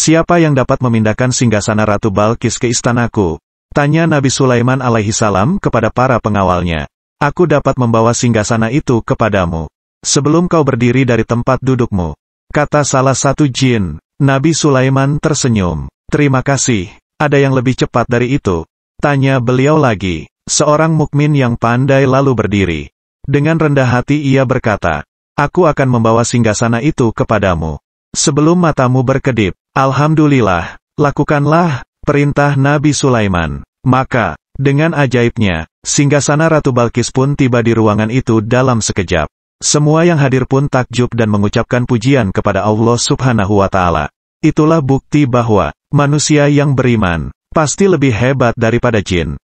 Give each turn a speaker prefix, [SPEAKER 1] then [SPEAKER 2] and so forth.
[SPEAKER 1] Siapa yang dapat memindahkan singgasana Ratu Balkis ke istanaku? Tanya Nabi Sulaiman alaihi salam kepada para pengawalnya. Aku dapat membawa singgasana itu kepadamu. Sebelum kau berdiri dari tempat dudukmu. Kata salah satu jin. Nabi Sulaiman tersenyum. Terima kasih. Ada yang lebih cepat dari itu. Tanya beliau lagi. Seorang mukmin yang pandai lalu berdiri. Dengan rendah hati ia berkata, Aku akan membawa singgasana itu kepadamu. Sebelum matamu berkedip, Alhamdulillah, lakukanlah, perintah Nabi Sulaiman. Maka, dengan ajaibnya, singgasana Ratu Balkis pun tiba di ruangan itu dalam sekejap. Semua yang hadir pun takjub dan mengucapkan pujian kepada Allah subhanahu wa ta'ala. Itulah bukti bahwa, manusia yang beriman, pasti lebih hebat daripada jin.